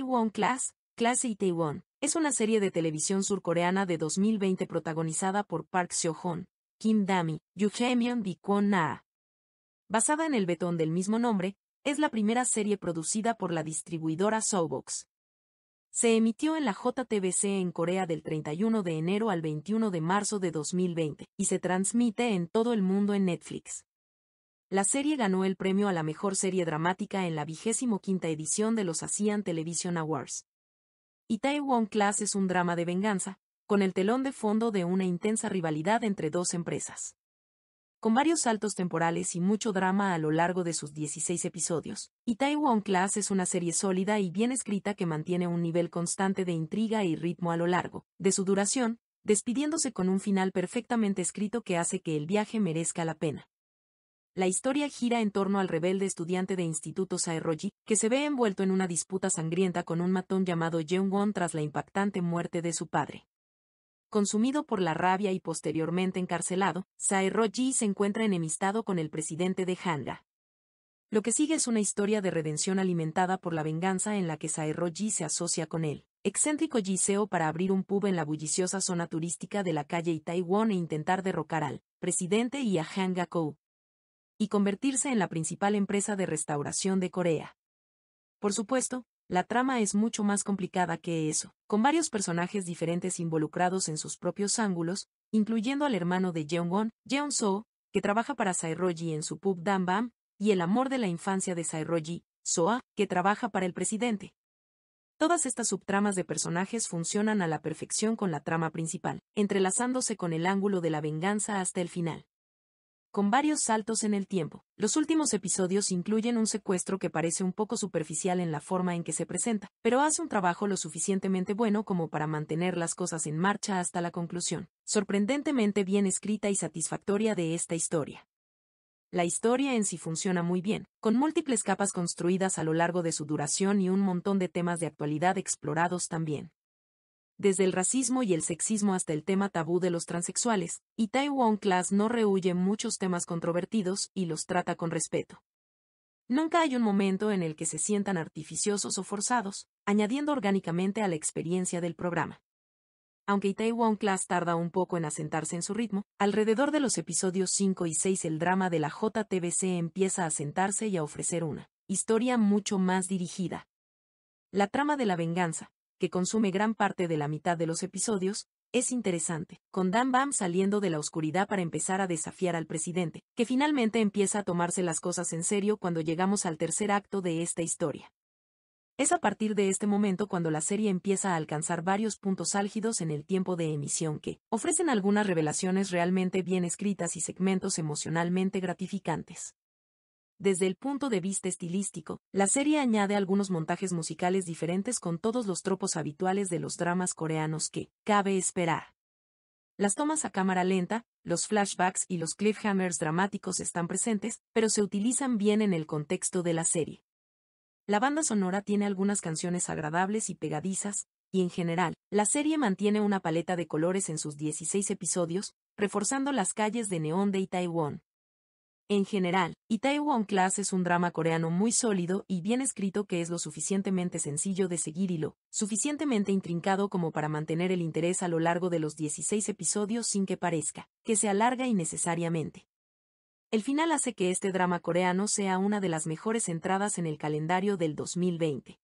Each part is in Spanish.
Taiwan Class, Clase y es una serie de televisión surcoreana de 2020 protagonizada por Park Seo-joon, Kim Dami, Yoo Jae-myung y Kwon Na. Basada en el betón del mismo nombre, es la primera serie producida por la distribuidora Showbox. Se emitió en la JTBC en Corea del 31 de enero al 21 de marzo de 2020 y se transmite en todo el mundo en Netflix. La serie ganó el premio a la mejor serie dramática en la vigésimo quinta edición de los ASEAN Television Awards. Itaewon Class es un drama de venganza, con el telón de fondo de una intensa rivalidad entre dos empresas. Con varios saltos temporales y mucho drama a lo largo de sus 16 episodios, Itaewon Class es una serie sólida y bien escrita que mantiene un nivel constante de intriga y ritmo a lo largo de su duración, despidiéndose con un final perfectamente escrito que hace que el viaje merezca la pena. La historia gira en torno al rebelde estudiante de instituto Saeroji, que se ve envuelto en una disputa sangrienta con un matón llamado Jeon-won tras la impactante muerte de su padre. Consumido por la rabia y posteriormente encarcelado, Saeroji se encuentra enemistado con el presidente de Hanga. Lo que sigue es una historia de redención alimentada por la venganza en la que Saeroji se asocia con él excéntrico giseo para abrir un pub en la bulliciosa zona turística de la calle Itaewon e intentar derrocar al presidente y a Hanga Kou, y convertirse en la principal empresa de restauración de Corea. Por supuesto, la trama es mucho más complicada que eso, con varios personajes diferentes involucrados en sus propios ángulos, incluyendo al hermano de Won, Jeon soo que trabaja para Saeroji en su pub Bam, y el amor de la infancia de Saeroji, Soa, que trabaja para el presidente. Todas estas subtramas de personajes funcionan a la perfección con la trama principal, entrelazándose con el ángulo de la venganza hasta el final con varios saltos en el tiempo. Los últimos episodios incluyen un secuestro que parece un poco superficial en la forma en que se presenta, pero hace un trabajo lo suficientemente bueno como para mantener las cosas en marcha hasta la conclusión, sorprendentemente bien escrita y satisfactoria de esta historia. La historia en sí funciona muy bien, con múltiples capas construidas a lo largo de su duración y un montón de temas de actualidad explorados también desde el racismo y el sexismo hasta el tema tabú de los transexuales, y Class no rehuye muchos temas controvertidos y los trata con respeto. Nunca hay un momento en el que se sientan artificiosos o forzados, añadiendo orgánicamente a la experiencia del programa. Aunque Taiwan Class tarda un poco en asentarse en su ritmo, alrededor de los episodios 5 y 6 el drama de la JTBC empieza a sentarse y a ofrecer una historia mucho más dirigida. La trama de la venganza, que consume gran parte de la mitad de los episodios, es interesante, con Dan Bam saliendo de la oscuridad para empezar a desafiar al presidente, que finalmente empieza a tomarse las cosas en serio cuando llegamos al tercer acto de esta historia. Es a partir de este momento cuando la serie empieza a alcanzar varios puntos álgidos en el tiempo de emisión que ofrecen algunas revelaciones realmente bien escritas y segmentos emocionalmente gratificantes. Desde el punto de vista estilístico, la serie añade algunos montajes musicales diferentes con todos los tropos habituales de los dramas coreanos que, cabe esperar. Las tomas a cámara lenta, los flashbacks y los cliffhangers dramáticos están presentes, pero se utilizan bien en el contexto de la serie. La banda sonora tiene algunas canciones agradables y pegadizas, y en general, la serie mantiene una paleta de colores en sus 16 episodios, reforzando las calles de neón de Taiwán. En general, Itaewon Class es un drama coreano muy sólido y bien escrito que es lo suficientemente sencillo de seguir y lo suficientemente intrincado como para mantener el interés a lo largo de los 16 episodios sin que parezca que se alarga innecesariamente. El final hace que este drama coreano sea una de las mejores entradas en el calendario del 2020.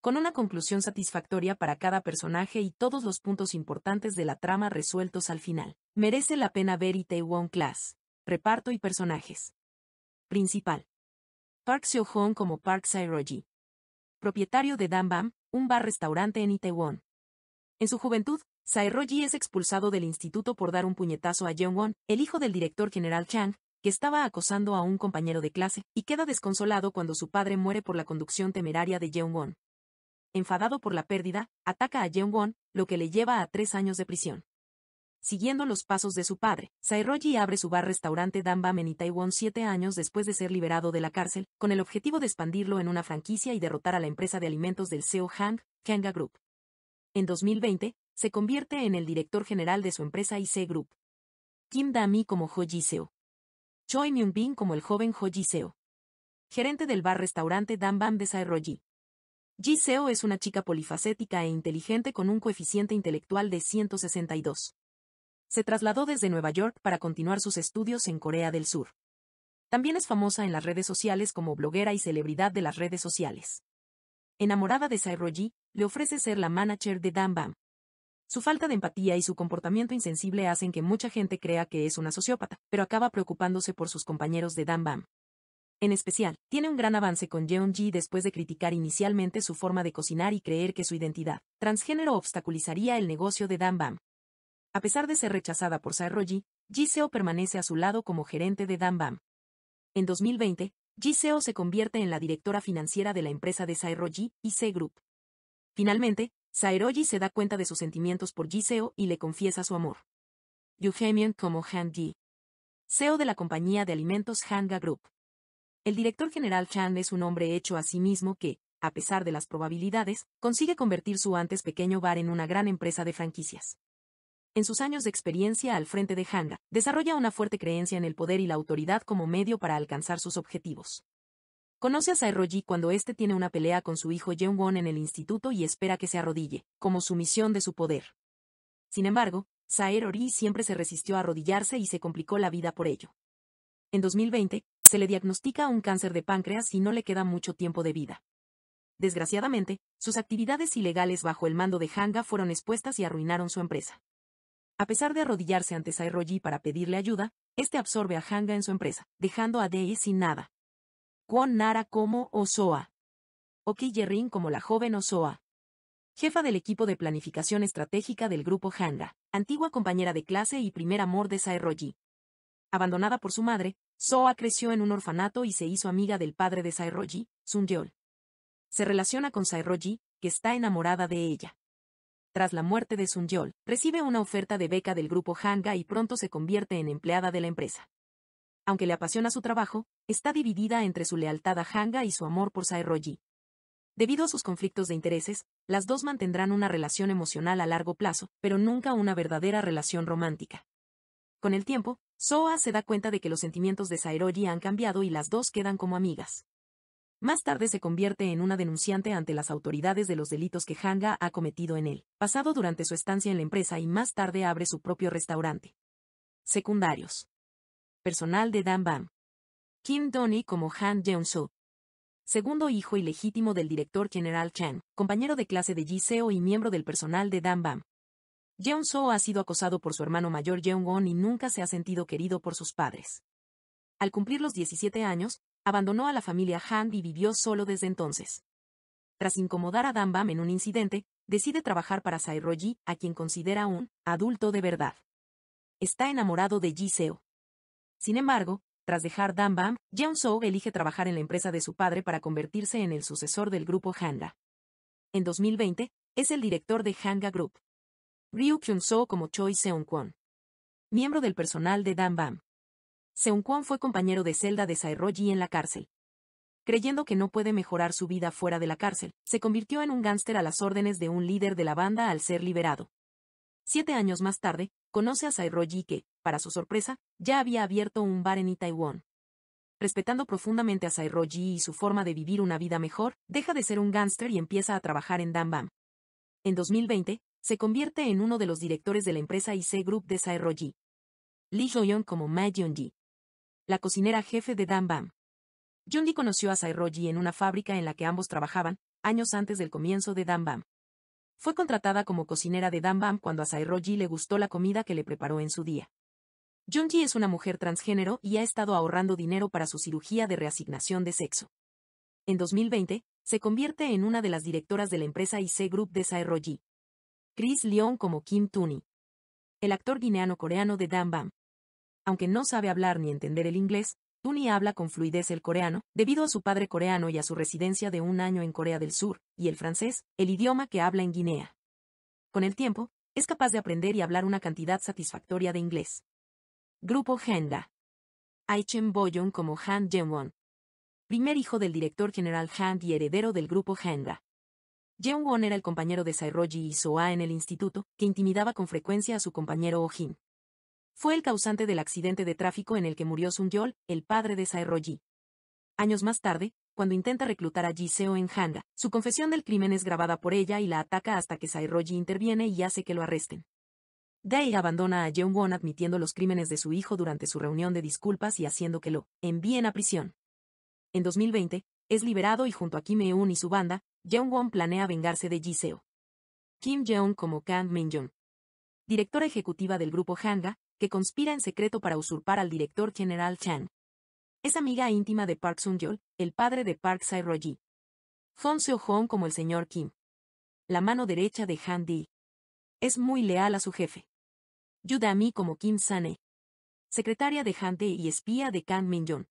Con una conclusión satisfactoria para cada personaje y todos los puntos importantes de la trama resueltos al final, merece la pena ver Itaewon Class. Reparto y personajes. Principal. Park Seo-hong como Park Roji. Propietario de Bam, un bar-restaurante en Itaewon. En su juventud, Yi es expulsado del instituto por dar un puñetazo a Won, el hijo del director general Chang, que estaba acosando a un compañero de clase, y queda desconsolado cuando su padre muere por la conducción temeraria de Won. Enfadado por la pérdida, ataca a Won, lo que le lleva a tres años de prisión. Siguiendo los pasos de su padre, Sairoji abre su bar-restaurante Danbam en Taiwán siete años después de ser liberado de la cárcel, con el objetivo de expandirlo en una franquicia y derrotar a la empresa de alimentos del CEO Hang, Kanga Group. En 2020, se convierte en el director general de su empresa IC Group. Kim Dami como Ho Ji Seo. Choi Myung-bin como el joven Ho Ji Seo. Gerente del bar-restaurante Danbam de Sairoji. Ji Seo es una chica polifacética e inteligente con un coeficiente intelectual de 162 se trasladó desde Nueva York para continuar sus estudios en Corea del Sur. También es famosa en las redes sociales como bloguera y celebridad de las redes sociales. Enamorada de Ji, le ofrece ser la manager de Dan Bam. Su falta de empatía y su comportamiento insensible hacen que mucha gente crea que es una sociópata, pero acaba preocupándose por sus compañeros de Dan Bam. En especial, tiene un gran avance con Yeon-ji después de criticar inicialmente su forma de cocinar y creer que su identidad transgénero obstaculizaría el negocio de Dan Bam. A pesar de ser rechazada por Saeroji, Giseo permanece a su lado como gerente de Dam-bam. En 2020, Giseo se convierte en la directora financiera de la empresa de y c Group. Finalmente, Saeroji se da cuenta de sus sentimientos por Giseo y le confiesa su amor. Eugenian como Han Ji. CEO de la compañía de alimentos Hanga Group. El director general Chan es un hombre hecho a sí mismo que, a pesar de las probabilidades, consigue convertir su antes pequeño bar en una gran empresa de franquicias en sus años de experiencia al frente de Hanga, desarrolla una fuerte creencia en el poder y la autoridad como medio para alcanzar sus objetivos. Conoce a Saeroji cuando éste tiene una pelea con su hijo young won en el instituto y espera que se arrodille, como sumisión de su poder. Sin embargo, Saerori siempre se resistió a arrodillarse y se complicó la vida por ello. En 2020, se le diagnostica un cáncer de páncreas y no le queda mucho tiempo de vida. Desgraciadamente, sus actividades ilegales bajo el mando de Hanga fueron expuestas y arruinaron su empresa. A pesar de arrodillarse ante Roji para pedirle ayuda, este absorbe a Hanga en su empresa, dejando a Dei sin nada. Kwon Nara como Osoa. Oki Yerin como la joven Osoa. Jefa del equipo de planificación estratégica del grupo Hanga, antigua compañera de clase y primer amor de Roji. Abandonada por su madre, Soa creció en un orfanato y se hizo amiga del padre de Sun Yol. Se relaciona con Roji, que está enamorada de ella. Tras la muerte de Sun Yol, recibe una oferta de beca del grupo Hanga y pronto se convierte en empleada de la empresa. Aunque le apasiona su trabajo, está dividida entre su lealtad a Hanga y su amor por Saeroji. Debido a sus conflictos de intereses, las dos mantendrán una relación emocional a largo plazo, pero nunca una verdadera relación romántica. Con el tiempo, Soa se da cuenta de que los sentimientos de Saeroji han cambiado y las dos quedan como amigas. Más tarde se convierte en una denunciante ante las autoridades de los delitos que Hanga ha cometido en él. pasado durante su estancia en la empresa y más tarde abre su propio restaurante. Secundarios. Personal de Dan Bam. Kim Doni como Han Jeon-soo. Segundo hijo ilegítimo del director general Chan, compañero de clase de Ji y miembro del personal de Dan Bam. Jeon-soo ha sido acosado por su hermano mayor jeong won y nunca se ha sentido querido por sus padres. Al cumplir los 17 años, abandonó a la familia Han y vivió solo desde entonces. Tras incomodar a Dan Bam en un incidente, decide trabajar para Sairoji, a quien considera un adulto de verdad. Está enamorado de Ji-seo. Sin embargo, tras dejar Dan Bam, Jeon Soo elige trabajar en la empresa de su padre para convertirse en el sucesor del grupo Hanga. En 2020, es el director de Hanga Group. Ryu Kyung Soo como Choi Seon Kwon. Miembro del personal de Dan Seung Kwon fue compañero de celda de Saeroji en la cárcel. Creyendo que no puede mejorar su vida fuera de la cárcel, se convirtió en un gánster a las órdenes de un líder de la banda al ser liberado. Siete años más tarde, conoce a Saeroji que, para su sorpresa, ya había abierto un bar en Taiwán. Respetando profundamente a Saeroji y su forma de vivir una vida mejor, deja de ser un gánster y empieza a trabajar en Danbam. En 2020, se convierte en uno de los directores de la empresa IC Group de Saeroji. Lee Joyeon como Ma Ji la cocinera jefe de Dan Bam. John conoció a Roji en una fábrica en la que ambos trabajaban, años antes del comienzo de Dan Bam. Fue contratada como cocinera de Dan Bam cuando a Roji le gustó la comida que le preparó en su día. John es una mujer transgénero y ha estado ahorrando dinero para su cirugía de reasignación de sexo. En 2020, se convierte en una de las directoras de la empresa IC Group de Roji. Chris Leon como Kim Tuni, El actor guineano-coreano de Dan Bam aunque no sabe hablar ni entender el inglés, Tuni habla con fluidez el coreano, debido a su padre coreano y a su residencia de un año en Corea del Sur, y el francés, el idioma que habla en Guinea. Con el tiempo, es capaz de aprender y hablar una cantidad satisfactoria de inglés. Grupo Henda. Ai Boyon como Han Jeonwon. Primer hijo del director general Han y heredero del grupo Henda. Jeonwon era el compañero de Sairoji y Soa en el instituto, que intimidaba con frecuencia a su compañero Ohin. Fue el causante del accidente de tráfico en el que murió Sun Yol, el padre de Roji. Años más tarde, cuando intenta reclutar a Seo en Hanga, su confesión del crimen es grabada por ella y la ataca hasta que Roji interviene y hace que lo arresten. Day abandona a Jeon-won admitiendo los crímenes de su hijo durante su reunión de disculpas y haciendo que lo envíen a prisión. En 2020, es liberado y junto a Kim Eun y su banda, Jeon-won planea vengarse de Ji Seo. Kim Jeong como Kang min directora ejecutiva del grupo Hanga, que conspira en secreto para usurpar al director general Chan. Es amiga íntima de Park Sung-yeol, el padre de Park Sae-roji. Hong Seo-hong como el señor Kim. La mano derecha de Han Di. Es muy leal a su jefe. mí como Kim Sane. Secretaria de Han di y espía de Kang min